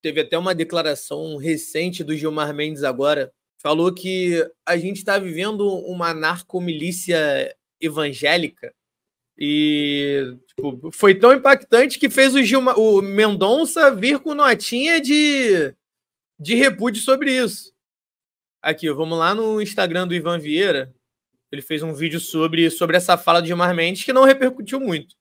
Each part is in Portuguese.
Teve até uma declaração recente do Gilmar Mendes agora. Falou que a gente está vivendo uma narcomilícia evangélica. E tipo, foi tão impactante que fez o, Gilmar, o Mendonça vir com notinha de, de repúdio sobre isso. Aqui, vamos lá no Instagram do Ivan Vieira. Ele fez um vídeo sobre, sobre essa fala do Gilmar Mendes que não repercutiu muito.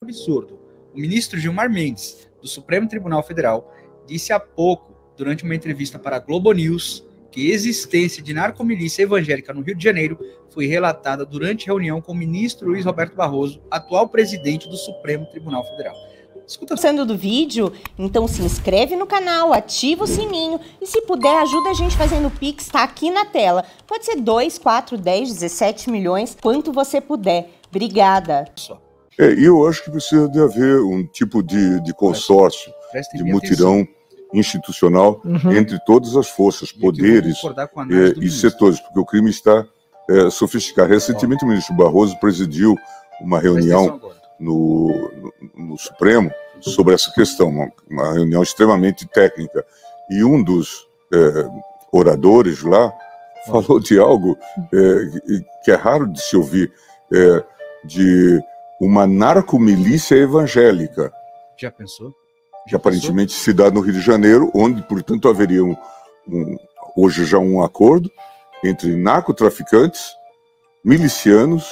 Absurdo. O ministro Gilmar Mendes, do Supremo Tribunal Federal, disse há pouco, durante uma entrevista para a Globo News, que a existência de narcomilícia evangélica no Rio de Janeiro foi relatada durante reunião com o ministro Luiz Roberto Barroso, atual presidente do Supremo Tribunal Federal. Escuta. Gostando do vídeo, então se inscreve no canal, ativa o sininho e se puder ajuda a gente fazendo pix, tá aqui na tela. Pode ser 2, 4, 10, 17 milhões, quanto você puder. Obrigada. É, eu acho que precisa de haver um tipo de, de consórcio, de mutirão institucional uhum. entre todas as forças, eh, e poderes e setores, porque o crime está eh, sofisticado. Recentemente, o ministro Barroso presidiu uma reunião no, no, no, Supremo sobre essa questão, uma, uma, reunião extremamente técnica. E um dos eh, oradores lá falou de algo que é raro de se ouvir, de uma narcomilícia evangélica. Já pensou? que aparentemente se cidade no Rio de Janeiro, onde, portanto, haveria um, um, hoje já um acordo entre narcotraficantes, milicianos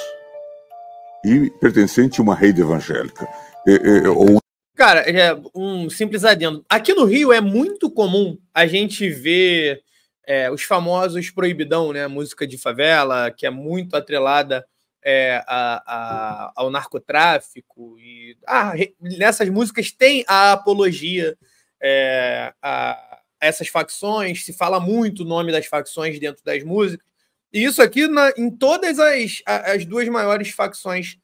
e pertencente a uma rede evangélica. É, é, é ou... Cara, é um simples adendo. Aqui no Rio é muito comum a gente ver é, os famosos proibidão, né? Música de favela, que é muito atrelada é, a, a, ao narcotráfico. E, ah, nessas músicas tem a apologia é, a, a, essas facções, se fala muito o nome das facções dentro das músicas. E isso aqui na, em todas as, as duas maiores facções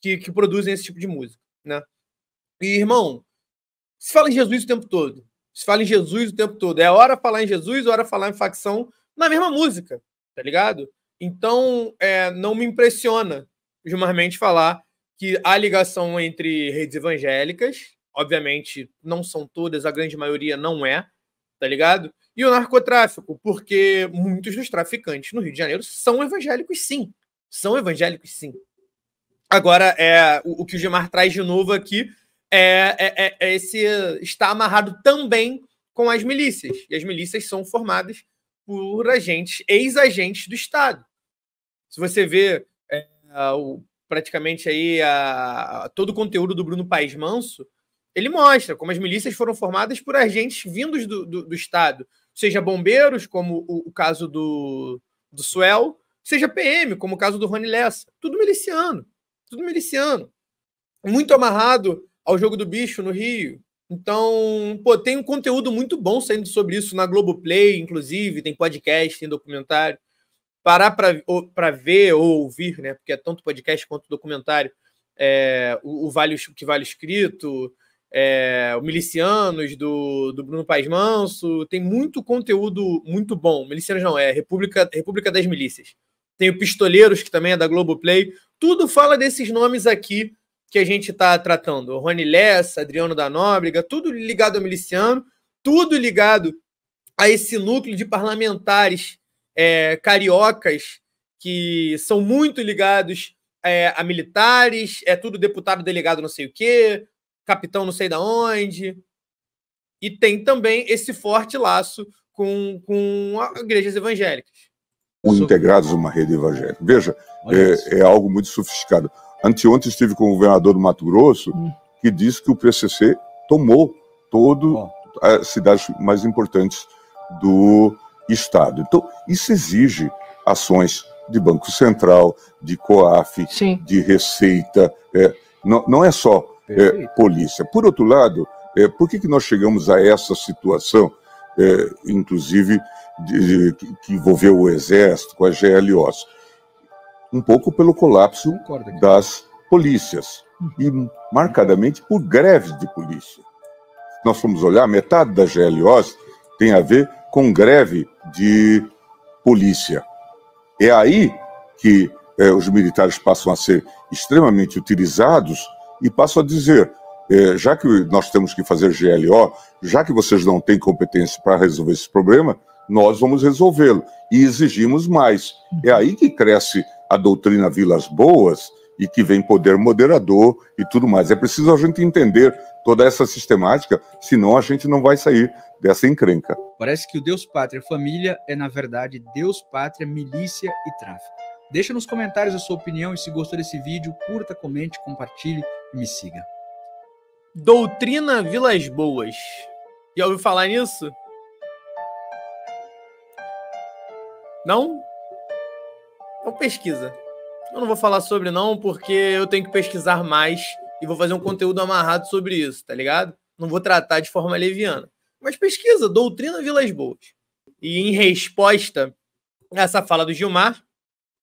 que, que produzem esse tipo de música. Né? E, irmão, se fala em Jesus o tempo todo. Se fala em Jesus o tempo todo. É hora falar em Jesus, hora falar em facção na mesma música, tá ligado? Então, é, não me impressiona Gilmar Mendes falar que há ligação entre redes evangélicas, obviamente não são todas, a grande maioria não é, tá ligado? E o narcotráfico, porque muitos dos traficantes no Rio de Janeiro são evangélicos, sim. São evangélicos, sim. Agora, é, o, o que o Gilmar traz de novo aqui é, é, é, é esse. está amarrado também com as milícias. E as milícias são formadas por agentes, ex-agentes do Estado. Se você vê é, o, praticamente aí a, a, todo o conteúdo do Bruno Paes Manso, ele mostra como as milícias foram formadas por agentes vindos do, do, do Estado, seja bombeiros, como o, o, caso do, do Suel, seja PM, como o caso do Rony Lessa. Tudo miliciano, tudo miliciano. Muito amarrado ao jogo do bicho no Rio, então, pô, tem um conteúdo muito bom saindo sobre isso na Globoplay, inclusive, tem podcast, tem documentário. Parar para ver ou ouvir, né? Porque é tanto podcast quanto documentário. É, o, o, vale, o que vale escrito, é, o Milicianos, do, do Bruno Paes Manso. Tem muito conteúdo muito bom. Milicianos não, é República, República das Milícias. Tem o Pistoleiros, que também é da Globoplay. Tudo fala desses nomes aqui que a gente está tratando. Rony Lessa, Adriano da Nóbrega, tudo ligado ao miliciano, tudo ligado a esse núcleo de parlamentares é, cariocas que são muito ligados é, a militares, é tudo deputado delegado não sei o quê, capitão não sei da onde. E tem também esse forte laço com, com igrejas evangélicas. integrados uma rede evangélica. Veja, é, é algo muito sofisticado. Anteontem estive com o governador do Mato Grosso, hum. que disse que o PCC tomou todo oh. as cidades mais importantes do Estado. Então, isso exige ações de Banco Central, de COAF, Sim. de Receita. É, não, não, é só é, polícia. Por outro lado, é, por que, que nós chegamos a essa situação, é, inclusive, de, de, que envolveu o Exército com a GLOs? um pouco pelo colapso das polícias e marcadamente por greves de polícia. Nós fomos olhar, metade das GLOs tem a ver com greve de polícia. É aí que eh, os militares passam a ser extremamente utilizados e passam a dizer: eh, já que nós temos que fazer GLO, já que vocês não têm competência para resolver esse problema, nós vamos resolvê-lo e exigimos mais. É aí que cresce a doutrina Vilas Boas e que vem poder moderador e tudo mais. É preciso a gente entender toda essa sistemática, senão a gente não vai sair dessa encrenca. Parece que o Deus Pátria é Família é, na verdade, Deus Pátria Milícia e Tráfico. Deixa nos comentários a sua opinião e se gostou desse vídeo, curta, comente, compartilhe e me siga. Doutrina Vilas Boas. Já ouviu falar nisso? Não? pesquisa. Eu não vou falar sobre não, porque eu tenho que pesquisar mais e vou fazer um conteúdo amarrado sobre isso, tá ligado? Não vou tratar de forma leviana. Mas pesquisa, doutrina Vilas Boas. E em resposta a essa fala do Gilmar,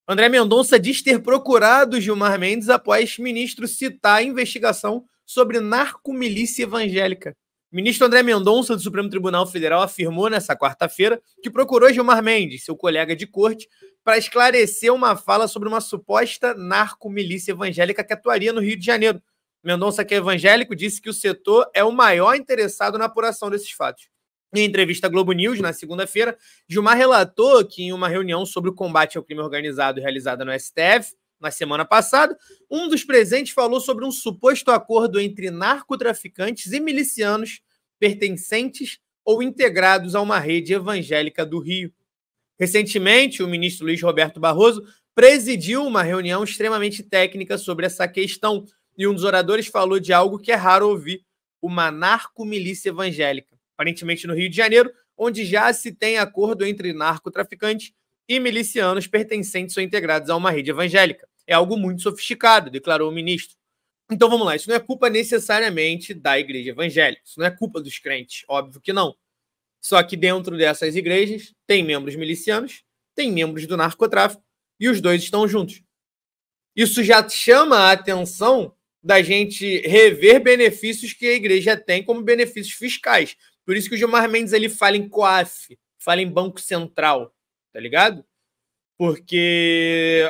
André Mendonça diz ter procurado Gilmar Mendes após ministro citar a investigação sobre narcomilícia evangélica. Ministro André Mendonça, do Supremo Tribunal Federal, afirmou nessa quarta-feira que procurou Gilmar Mendes, seu colega de corte, para esclarecer uma fala sobre uma suposta narcomilícia evangélica que atuaria no Rio de Janeiro. Mendonça, que é evangélico, disse que o setor é o maior interessado na apuração desses fatos. Em entrevista à Globo News, na segunda-feira, Gilmar relatou que, em uma reunião sobre o combate ao crime organizado realizada no STF, na semana passada, um dos presentes falou sobre um suposto acordo entre narcotraficantes e milicianos pertencentes ou integrados a uma rede evangélica do Rio. Recentemente, o ministro Luiz Roberto Barroso presidiu uma reunião extremamente técnica sobre essa questão e um dos oradores falou de algo que é raro ouvir: uma narcomilícia evangélica. Aparentemente no Rio de Janeiro, onde já se tem acordo entre narcotraficantes e milicianos pertencentes ou integrados a uma rede evangélica. É algo muito sofisticado, declarou o ministro. Então vamos lá, isso não é culpa necessariamente da igreja evangélica, isso não é culpa dos crentes, óbvio que não. Só que dentro dessas igrejas tem membros milicianos, tem membros do narcotráfico e os dois estão juntos. Isso já chama a atenção da gente rever benefícios que a igreja tem como benefícios fiscais. Por isso que o Gilmar Mendes ele fala em COAF, fala em Banco Central, tá ligado? Porque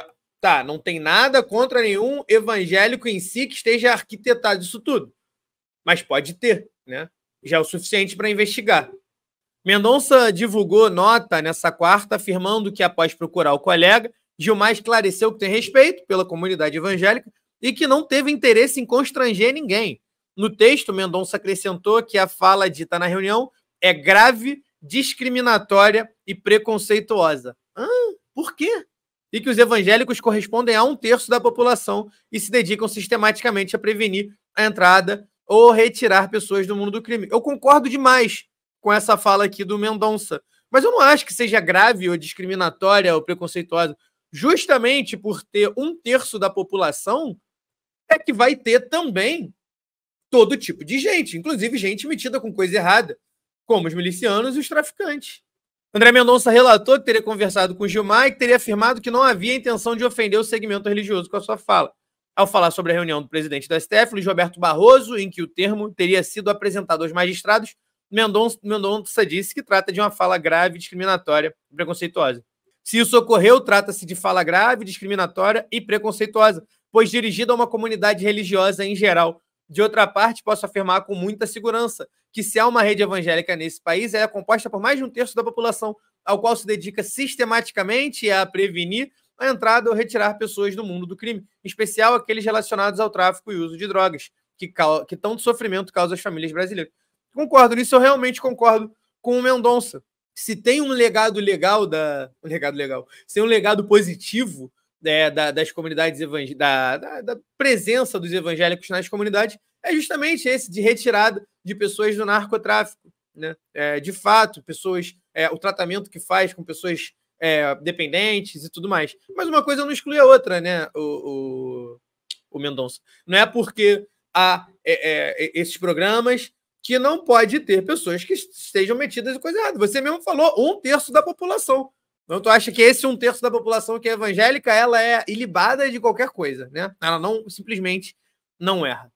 Tá, não tem nada contra nenhum evangélico em si que esteja arquitetado isso tudo. Mas pode ter, né? Já é o suficiente para investigar. Mendonça divulgou nota nessa quarta afirmando que, após procurar o colega, Gilmar esclareceu que tem respeito pela comunidade evangélica e que não teve interesse em constranger ninguém. No texto, Mendonça acrescentou que a fala dita na reunião é grave, discriminatória e preconceituosa. Ah, por quê? e que os evangélicos correspondem a um terço da população e se dedicam sistematicamente a prevenir a entrada ou retirar pessoas do mundo do crime. Eu concordo demais com essa fala aqui do Mendonça, mas eu não acho que seja grave ou discriminatória ou preconceituosa. Justamente por ter um terço da população, é que vai ter também todo tipo de gente, inclusive gente metida com coisa errada, como os milicianos e os traficantes. André Mendonça relatou que teria conversado com Gilmar e que teria afirmado que não havia intenção de ofender o segmento religioso com a sua fala. Ao falar sobre a reunião do presidente da STF, Luiz Roberto Barroso, em que o termo teria sido apresentado aos magistrados, Mendonça, Mendonça disse que trata de uma fala grave, discriminatória e preconceituosa. Se isso ocorreu, trata-se de fala grave, discriminatória e preconceituosa, pois dirigida a uma comunidade religiosa em geral. De outra parte, posso afirmar com muita segurança que se há uma rede evangélica nesse país, ela é composta por mais de um terço da população, ao qual se dedica sistematicamente a prevenir a entrada ou retirar pessoas do mundo do crime, em especial aqueles relacionados ao tráfico e uso de drogas, que, que tanto sofrimento causa às famílias brasileiras. Concordo nisso, eu realmente concordo com o Mendonça. Se tem um legado legal da. Um legado legal. Se tem um legado positivo é, da, das comunidades evangélicas, da, da, da, presença dos evangélicos nas comunidades, é justamente esse de retirada de pessoas do narcotráfico. Né? É, de fato, pessoas, é, o tratamento que faz com pessoas é, dependentes e tudo mais. Mas uma coisa não exclui a outra, né, o, o, o Mendonça? Não é porque há é, é, esses programas que não pode ter pessoas que estejam metidas em coisa errada. Você mesmo falou um terço da população. Então tu acha que esse um terço da população que é evangélica, ela é ilibada de qualquer coisa, né? Ela não simplesmente não erra.